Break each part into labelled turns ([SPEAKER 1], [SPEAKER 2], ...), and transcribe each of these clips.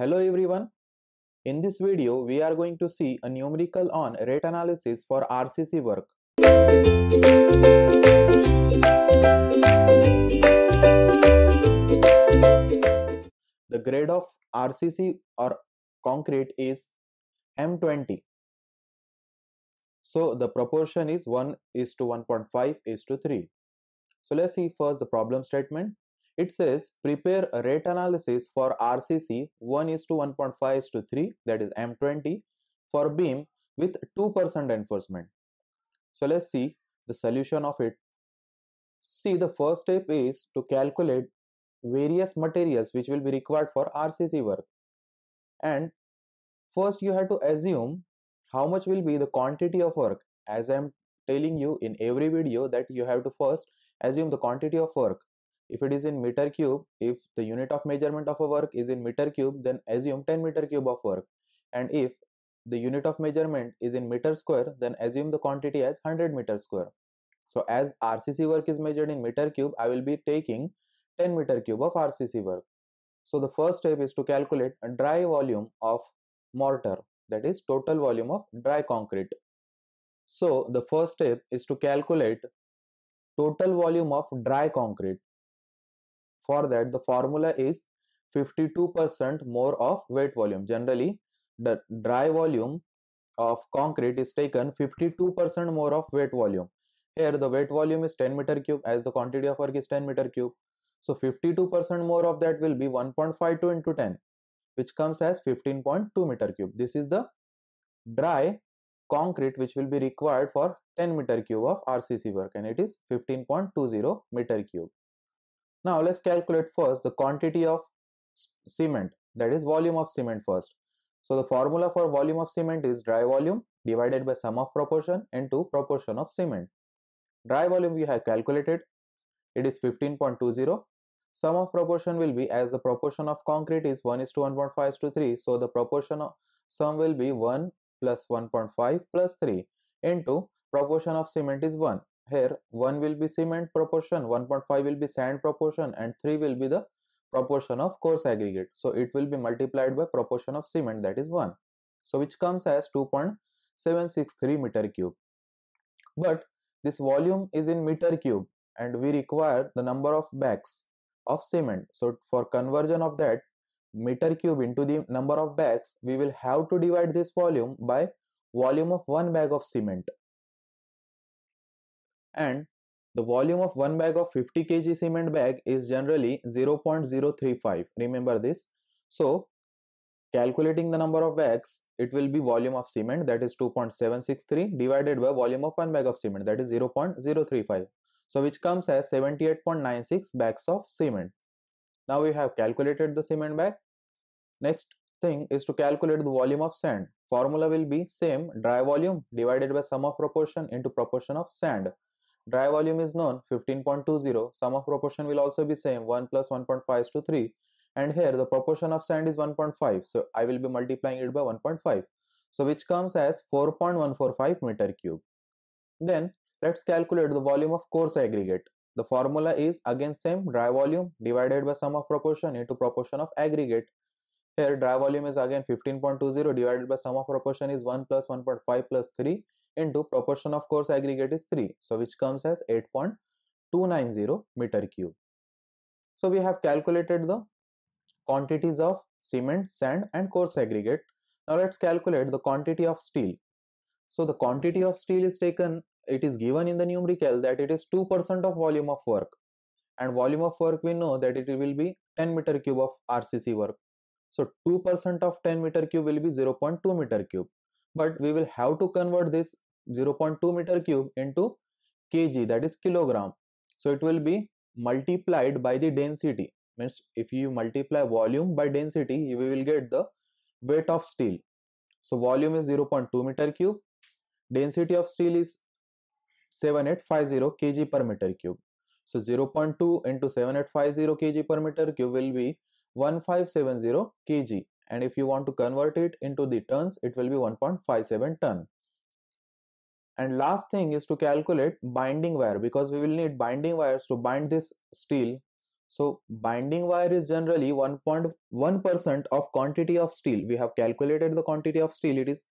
[SPEAKER 1] Hello everyone. In this video, we are going to see a numerical on rate analysis for RCC work. The grade of RCC or concrete is M20. So the proportion is 1 is to 1.5 is to 3. So let's see first the problem statement. It says prepare a rate analysis for RCC 1 is to 1.5 is to 3 that is M20 for beam with 2% enforcement. So let's see the solution of it. See the first step is to calculate various materials which will be required for RCC work. And first you have to assume how much will be the quantity of work as I am telling you in every video that you have to first assume the quantity of work if it is in meter cube, if the unit of measurement of a work is in meter cube, then assume 10 meter cube of work. And if the unit of measurement is in meter square, then assume the quantity as 100 meter square. So as RCC work is measured in meter cube, I will be taking 10 meter cube of RCC work. So the first step is to calculate a dry volume of mortar that is total volume of dry concrete. So the first step is to calculate total volume of dry concrete. For that, the formula is 52% more of wet volume. Generally, the dry volume of concrete is taken 52% more of wet volume. Here, the wet volume is 10 meter cube as the quantity of work is 10 meter cube. So 52% more of that will be 1.52 into 10, which comes as 15.2 meter cube. This is the dry concrete which will be required for 10 meter cube of RCC work and it is 15.20 meter cube. Now let's calculate first the quantity of cement that is volume of cement first. So the formula for volume of cement is dry volume divided by sum of proportion into proportion of cement. Dry volume we have calculated it is 15.20 sum of proportion will be as the proportion of concrete is 1 is to 1.5 is to 3 so the proportion of sum will be 1 plus 1.5 plus 3 into proportion of cement is 1 here 1 will be cement proportion 1.5 will be sand proportion and 3 will be the proportion of coarse aggregate so it will be multiplied by proportion of cement that is 1 so which comes as 2.763 meter cube but this volume is in meter cube and we require the number of bags of cement so for conversion of that meter cube into the number of bags we will have to divide this volume by volume of one bag of cement and the volume of one bag of 50 kg cement bag is generally 0.035 remember this so calculating the number of bags it will be volume of cement that is 2.763 divided by volume of one bag of cement that is 0.035 so which comes as 78.96 bags of cement now we have calculated the cement bag next thing is to calculate the volume of sand formula will be same dry volume divided by sum of proportion into proportion of sand Dry volume is known 15.20. Sum of proportion will also be same 1 plus 1.5 is to 3. And here the proportion of sand is 1.5. So I will be multiplying it by 1.5. So which comes as 4.145 meter cube. Then let's calculate the volume of coarse aggregate. The formula is again same dry volume divided by sum of proportion into proportion of aggregate. Here dry volume is again 15.20 divided by sum of proportion is 1 plus 1.5 plus 3 into proportion of course aggregate is 3 so which comes as 8.290 meter cube so we have calculated the quantities of cement sand and coarse aggregate now let's calculate the quantity of steel so the quantity of steel is taken it is given in the numerical that it is 2% of volume of work and volume of work we know that it will be 10 meter cube of rcc work so 2% of 10 meter cube will be 0.2 meter cube but we will have to convert this 0.2 meter cube into kg that is kilogram so it will be multiplied by the density means if you multiply volume by density you will get the weight of steel so volume is 0.2 meter cube density of steel is 7850 kg per meter cube so 0.2 into 7850 kg per meter cube will be 1570 kg and if you want to convert it into the tons it will be 1.57 ton and last thing is to calculate binding wire because we will need binding wires to bind this steel so binding wire is generally 1.1% of quantity of steel we have calculated the quantity of steel it is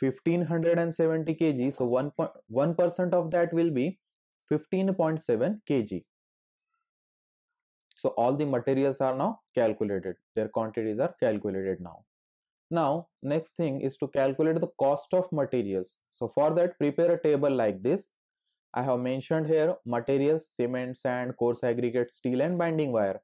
[SPEAKER 1] 1570 kg so 1.1% of that will be 15.7 kg so all the materials are now calculated their quantities are calculated now now, next thing is to calculate the cost of materials. So for that, prepare a table like this. I have mentioned here materials, cement, sand, coarse aggregate, steel and binding wire.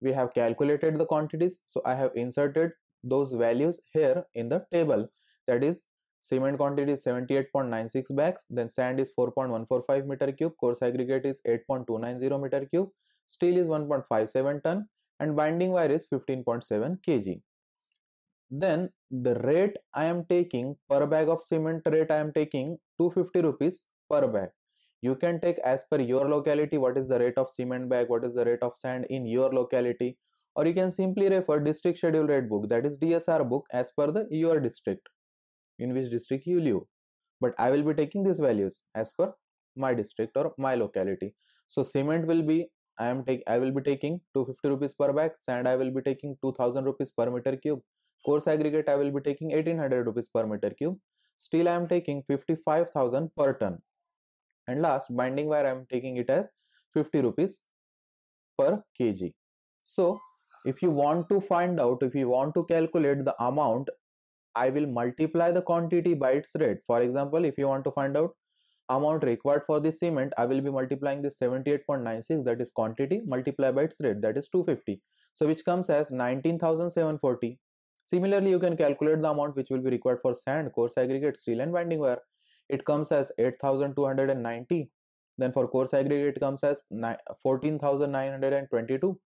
[SPEAKER 1] We have calculated the quantities. So I have inserted those values here in the table. That is cement quantity is 78.96 bags, then sand is 4.145 meter cube, coarse aggregate is 8.290 meter cube, steel is 1.57 ton and binding wire is 15.7 kg then the rate i am taking per bag of cement rate i am taking 250 rupees per bag you can take as per your locality what is the rate of cement bag what is the rate of sand in your locality or you can simply refer district schedule rate book that is dsr book as per the your district in which district you live but i will be taking these values as per my district or my locality so cement will be i am take i will be taking 250 rupees per bag sand i will be taking 2000 rupees per meter cube Coarse aggregate I will be taking 1800 rupees per meter cube. Steel I am taking 55,000 per ton. And last binding wire I am taking it as 50 rupees per kg. So if you want to find out, if you want to calculate the amount, I will multiply the quantity by its rate. For example, if you want to find out amount required for the cement, I will be multiplying the 78.96 that is quantity multiplied by its rate that is 250. So which comes as 19,740 Similarly, you can calculate the amount which will be required for sand, coarse aggregate, steel and binding wire. It comes as 8290. Then for coarse aggregate it comes as 14922.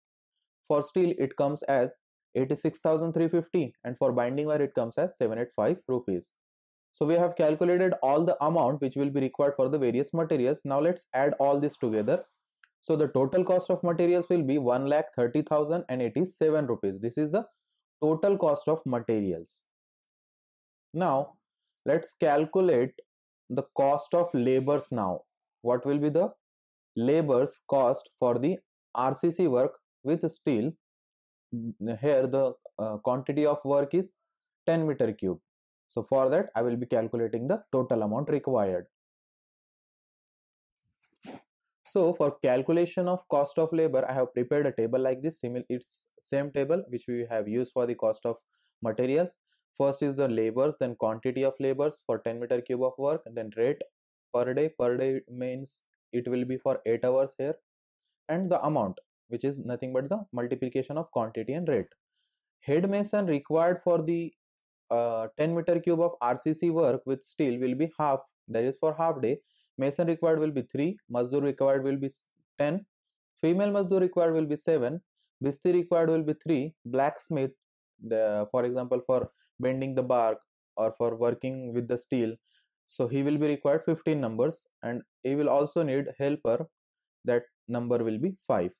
[SPEAKER 1] For steel it comes as 86350 and for binding wire it comes as 785 rupees. So we have calculated all the amount which will be required for the various materials. Now let's add all this together. So the total cost of materials will be 1,30,087 rupees. This is the total cost of materials. Now, let's calculate the cost of labors now. What will be the labors cost for the RCC work with steel? Here the uh, quantity of work is 10 meter cube. So for that I will be calculating the total amount required. So for calculation of cost of labor, I have prepared a table like this. Similar, it's same table which we have used for the cost of materials. First is the labors, then quantity of labors for 10 meter cube of work, then rate per day. Per day means it will be for 8 hours here. And the amount, which is nothing but the multiplication of quantity and rate. Head mason required for the uh, 10 meter cube of RCC work with steel will be half, that is for half day Mason required will be 3, Mazdoor required will be 10, female Mazdoor required will be 7, Bisti required will be 3, blacksmith, the, for example, for bending the bark or for working with the steel. So he will be required 15 numbers and he will also need helper that number will be 5.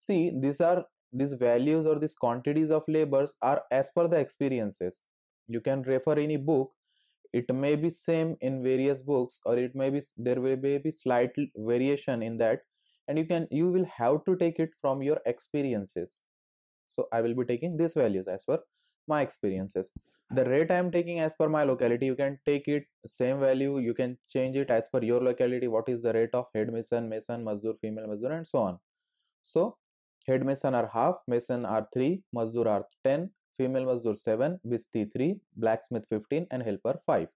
[SPEAKER 1] See, these are these values or these quantities of labors are as per the experiences. You can refer any book it may be same in various books or it may be there may be slight variation in that and you can you will have to take it from your experiences so i will be taking these values as per my experiences the rate i am taking as per my locality you can take it same value you can change it as per your locality what is the rate of head mason mason mazdoor female mazdoor and so on so head mason are half mason are 3 mazdoor are 10 female Mazdoor 7, Bisti 3, blacksmith 15 and helper 5.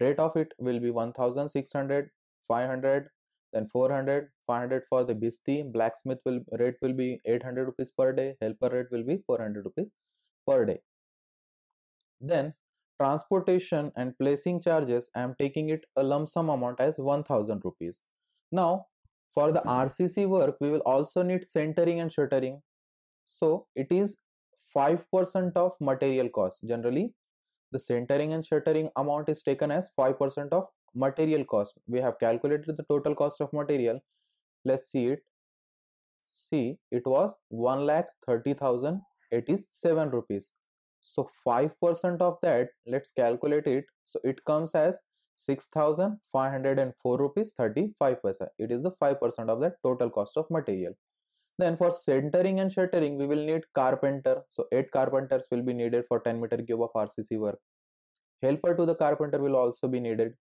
[SPEAKER 1] Rate of it will be 1600, 500, then 400, 500 for the Bisti, blacksmith will rate will be 800 rupees per day, helper rate will be 400 rupees per day. Then transportation and placing charges, I am taking it a lump sum amount as 1000 rupees. Now for the RCC work, we will also need centering and shuttering. So it is 5% of material cost. Generally, the centering and shuttering amount is taken as 5% of material cost. We have calculated the total cost of material. Let's see it. See, it was 1,30,087 rupees. So 5% of that, let's calculate it. So it comes as 6,504 rupees 35 percent. It is the 5% of the total cost of material. Then for centering and shuttering, we will need carpenter. So 8 carpenters will be needed for 10 meter cube of RCC work. Helper to the carpenter will also be needed.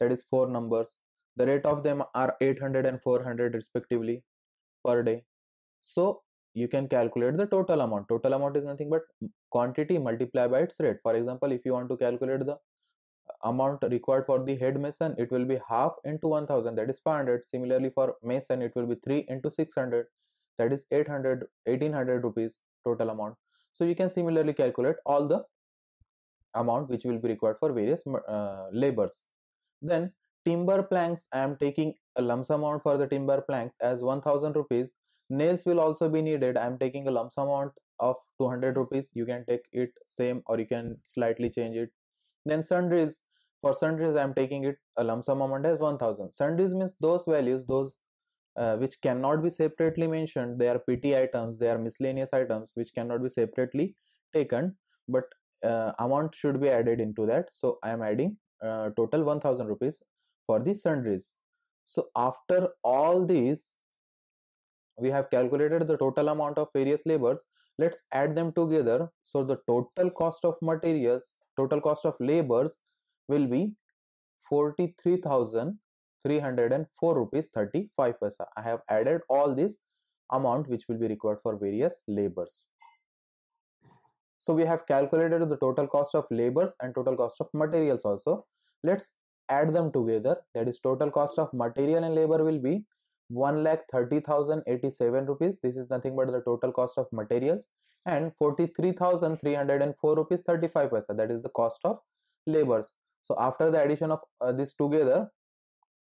[SPEAKER 1] That is 4 numbers. The rate of them are 800 and 400 respectively per day. So you can calculate the total amount. Total amount is nothing but quantity multiplied by its rate. For example, if you want to calculate the amount required for the head mason, it will be half into 1000 that is 500. Similarly for mason, it will be 3 into 600 that is 800 1800 rupees total amount so you can similarly calculate all the amount which will be required for various uh, labors then timber planks i am taking a lump sum amount for the timber planks as 1000 rupees nails will also be needed i am taking a lump sum amount of 200 rupees you can take it same or you can slightly change it then sundries for sundries i am taking it a lump sum amount as 1000 sundries means those values those uh, which cannot be separately mentioned they are pt items they are miscellaneous items which cannot be separately taken but uh, amount should be added into that so i am adding uh, total 1000 rupees for the sundries so after all these we have calculated the total amount of various labors let's add them together so the total cost of materials total cost of labors will be 43000 304 rupees 35 paisa i have added all this amount which will be required for various labors so we have calculated the total cost of labors and total cost of materials also let's add them together that is total cost of material and labor will be 1 lakh 30,087 rupees this is nothing but the total cost of materials and 43,304 rupees 35 paisa that is the cost of labors so after the addition of uh, this together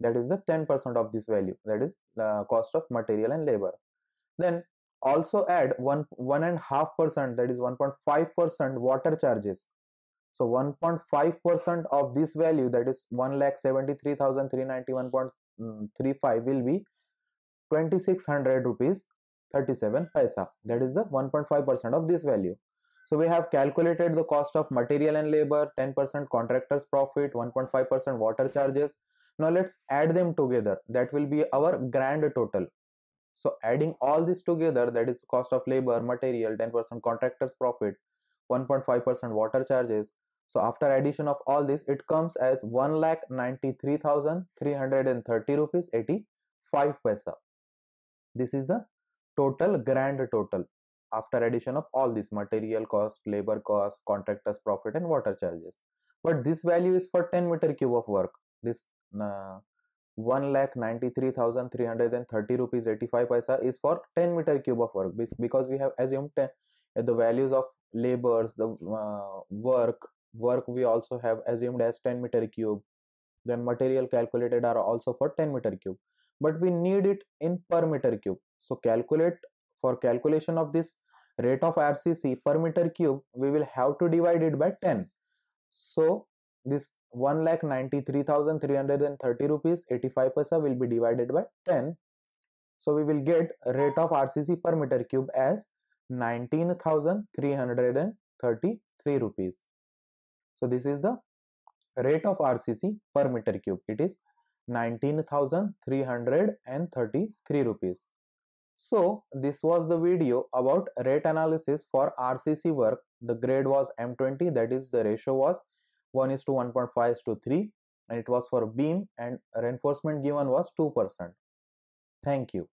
[SPEAKER 1] that is the 10% of this value that is cost of material and labor then also add one one and half percent that is 1.5 percent water charges so 1.5 percent of this value that is 1 lakh 73391.35 mm, will be 2600 rupees 37 paisa that is the 1.5 percent of this value so we have calculated the cost of material and labor 10 percent contractors profit 1.5 percent water charges now let's add them together that will be our grand total so adding all this together that is cost of labor material 10% contractors profit 1.5% water charges so after addition of all this it comes as 1 lakh 93330 rupees 85 paisa this is the total grand total after addition of all this material cost labor cost contractors profit and water charges but this value is for 10 meter cube of work this one lakh ninety three thousand three hundred and thirty rupees eighty five paisa is for ten meter cube of work because we have assumed uh, the values of labors the uh, work work we also have assumed as ten meter cube then material calculated are also for 10 meter cube but we need it in per meter cube so calculate for calculation of this rate of rcc per meter cube we will have to divide it by 10 so this one lakh ninety three thousand three hundred and thirty rupees 85 paisa will be divided by 10 so we will get rate of rcc per meter cube as 19333 rupees so this is the rate of rcc per meter cube it is 19333 rupees so this was the video about rate analysis for rcc work the grade was m20 that is the ratio was 1 is to 1.5 is to 3 and it was for beam and reinforcement given was 2%. Thank you.